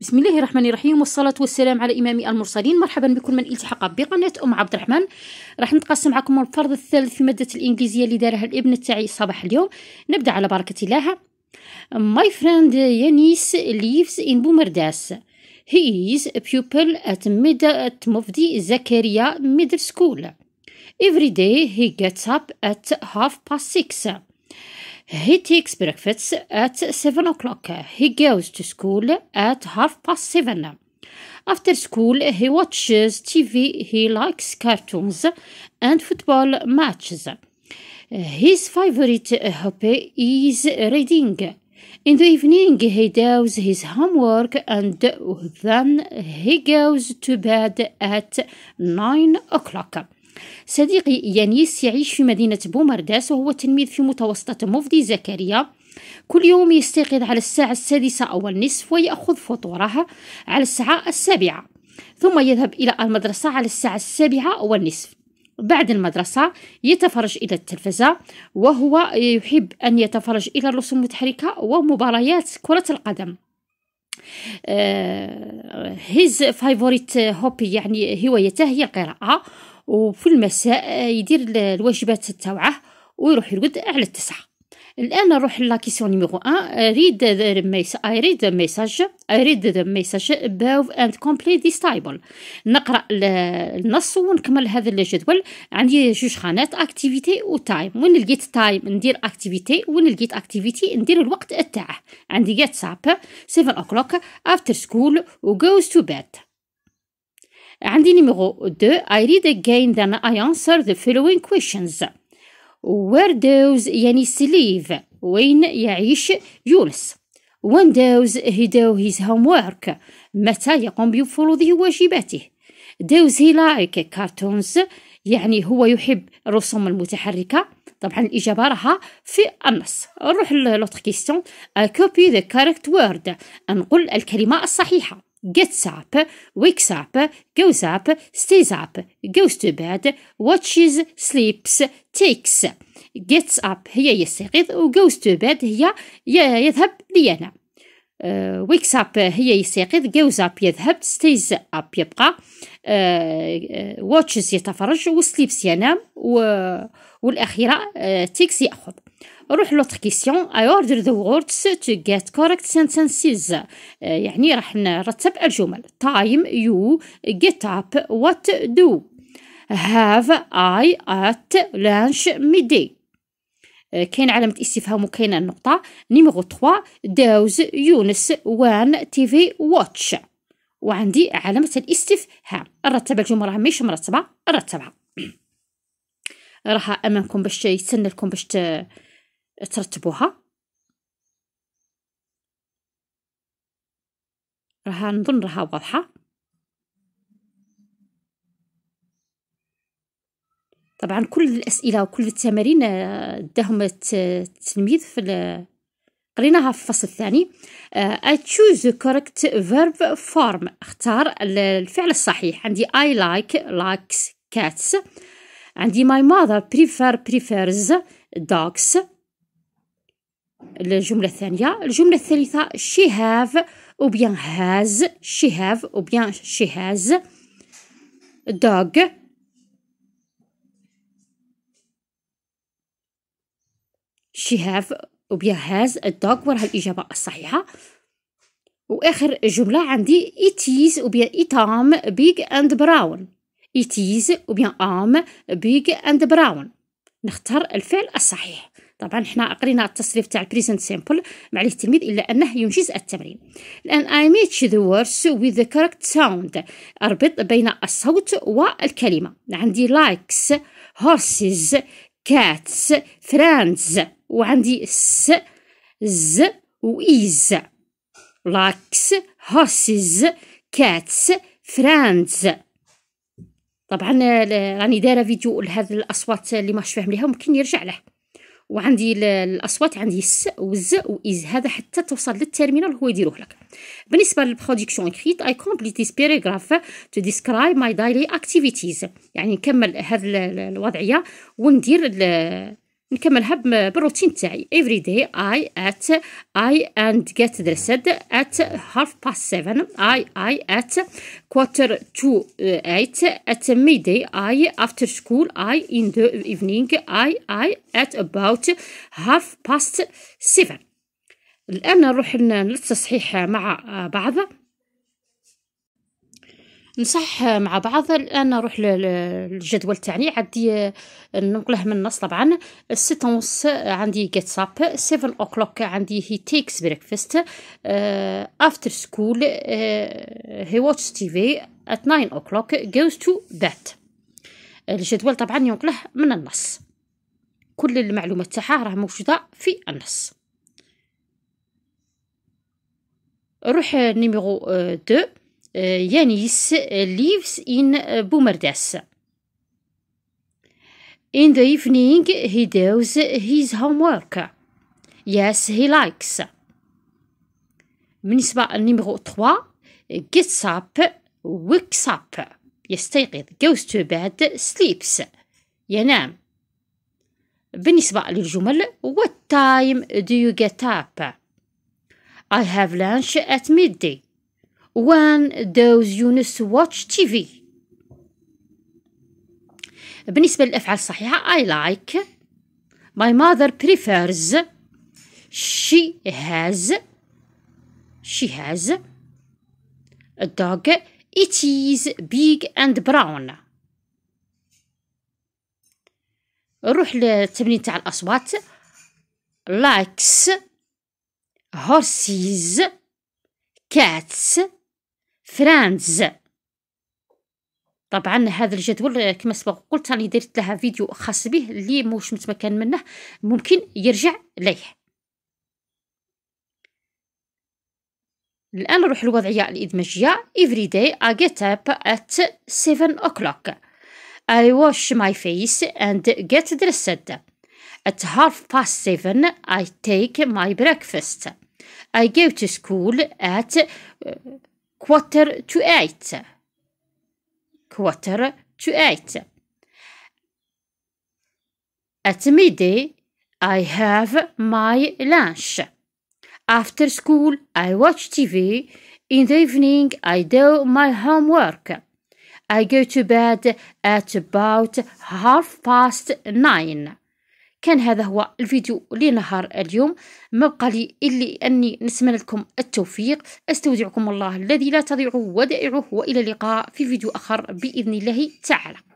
بسم الله الرحمن الرحيم والصلاة والسلام على إمام المرسلين مرحبا بكل من التحق بقناة أم عبد الرحمن راح نتقاسم معكم الفرض الثالث في مادة الإنجليزية اللي دارها الابن تاعي صباح اليوم نبدأ على بركة الله My friend Yanis lives in Bumerdas He is a pupil at, Mid at Mufdi Zakaria Middle School Every day he gets up at half past six He takes breakfast at 7 o'clock. He goes to school at half past 7. After school, he watches TV. He likes cartoons and football matches. His favorite hobby is reading. In the evening, he does his homework and then he goes to bed at 9 o'clock. صديقي يانيس يعيش في مدينة بومرداس وهو تلميذ في متوسطة مفدي زكريا كل يوم يستيقظ على الساعة السادسة أو النصف ويأخذ فطوره على الساعة السابعة ثم يذهب إلى المدرسة على الساعة السابعة أو النصف بعد المدرسة يتفرج إلى التلفزة وهو يحب أن يتفرج إلى الرسوم المتحركة ومباريات كرة القدم هيز فايفوريت هوبي يعني هوايته هي القراءة وفي المساء يدير الواجبات تاوعه ويروح يرقد على التسعة الان نروح لا كيسيون نيميرو 1 ريد ميس اي ريد ميساج اي ريد ذا ميساج باف اند كومبليت ديستايبل نقرا النص ونكمل هذا الجدول عندي جوج خانات اكتيفيتي وتايم وين لقيت تايم ندير اكتيفيتي وين لقيت اكتيفيتي ندير الوقت تاعه عندي جات ساب 7 اوكلوك افتر سكول وجوز تو بيت عندي numéro 2 I read again then I answer the following questions Where does Yanis live? وين يعيش يونس When does he do his homework? متى يقوم بمفروضه واجباته Does he like cartoons? يعني هو يحب الرسوم المتحركة طبعا الإجابة راها في النص نروح للوتر كيستيون كوبي ذا كاركت وورد نقول الكلمة الصحيحة gets up, wakes up, goes up, stays up, goes to bed, watches, sleeps, takes. gets up هي يستيقظ و goes to bed هي يذهب لينام. Uh, wakes up هي يستيقظ goes up يذهب stays up يبقى uh, uh, watches يتفرج و sleeps ينام و... والأخيرة uh, takes يأخذ روح لوطخ كيسيون اي order the words to get correct sentences آه، يعني راح نرتب الجمل time you get up what do have I at lunch midday آه، كاين علامة استفهام وكاين النقطة نيميرو 3 داوز يونس وان تي في واتش وعندي علامة الاستفهام الرتبة الجمل راه ماشي مرتبة الرتبة راح أمامكم باش يتسنى لكم باش ترتبوها راها نظن راها واضحه طبعا كل الاسئله وكل التمارين آه، داهم التلميذ في قريناها في الفصل الثاني آه، I choose the correct verb form اختار الفعل الصحيح عندي I like likes cats عندي my mother prefer prefers dogs الجمله الثانيه الجمله الثالثه شي هاف او بيان هاز شي هاف او بيان شي هاز دوغ شي هاف او بيان هاز دوغ وراها الاجابه الصحيحه واخر جمله عندي ايتيز او بيان ايتام بيغ اند براون ايتيز او بيان ام بيغ اند براون نختار الفعل الصحيح طبعا حنا قرينا التصريف تاع البريزنت سيمبل مع التلميذ الا انه ينجز التمرين الان I match the words with the correct sound اربط بين الصوت والكلمه عندي likes horses cats friends وعندي س ز وإيز لايكس هورسز كاتس فرانز طبعا آه، راني دايره فيديو لهذه الاصوات اللي ماش فاهم ليها ممكن يرجع له وعندي الاصوات عندي الس والزاء واز هذا حتى توصل للترمينال هو يديروه لك بالنسبه للبرودكسيون كريت اي كومبليت ذيس بيراغراف تو ديسكرايب ماي دايلي اكتيفيتيز يعني نكمل هذه الوضعيه وندير نكملها بالروتين تاعي every day I at I and get dressed at half past seven I I at quarter to eight at midday I after school I in the evening I I at about half past seven الآن نروح للتصحيح مع بعض نصح مع بعض انا نروح للجدول تاعي عندي ننقله آه، من النص طبعا الستة ونص آه، عندي جيت ساب سيفن اوكلوك عندي هي تيكس بريكفاست افتر سكول هي واتش تي في ات ناين اوكلوك جوز تو بات الجدول طبعا ينقله من النص كل المعلومات تاعها راه موجوده في النص نروح نيميرو آه، دو Eh, Yanis eh, lives in eh, Bumerdas. In the evening, he does his homework. Yes, he likes. بالنسبة للنيميرو 3 gets up wakes up يستيقظ goes to bed sleeps ينام بالنسبة للجمل what time do you get up I have lunch at midday وان دوز يونس واتش تي في بالنسبة للأفعال الصحيحة I like My mother prefers She has She has A dog It is big and brown نروح للتمرين تاع الأصوات likes horses cats فرانز طبعا هذا الجدول آه، كما سبق قلت راني درت لها فيديو خاص به اللي موش متمكن منه ممكن يرجع ليه الآن نروح للوضعية الإدماجية every day I get up at 7 o'clock I wash my face and get dressed at half past 7 I take my breakfast I go to school at uh, quarter to eight. Quarter to eight. At midday, I have my lunch. After school, I watch TV. In the evening, I do my homework. I go to bed at about half past nine. كان هذا هو الفيديو لنهار اليوم ما بقى لي إلا أني نتمنى لكم التوفيق أستودعكم الله الذي لا تضيع ودائعه وإلى اللقاء في فيديو آخر بإذن الله تعالى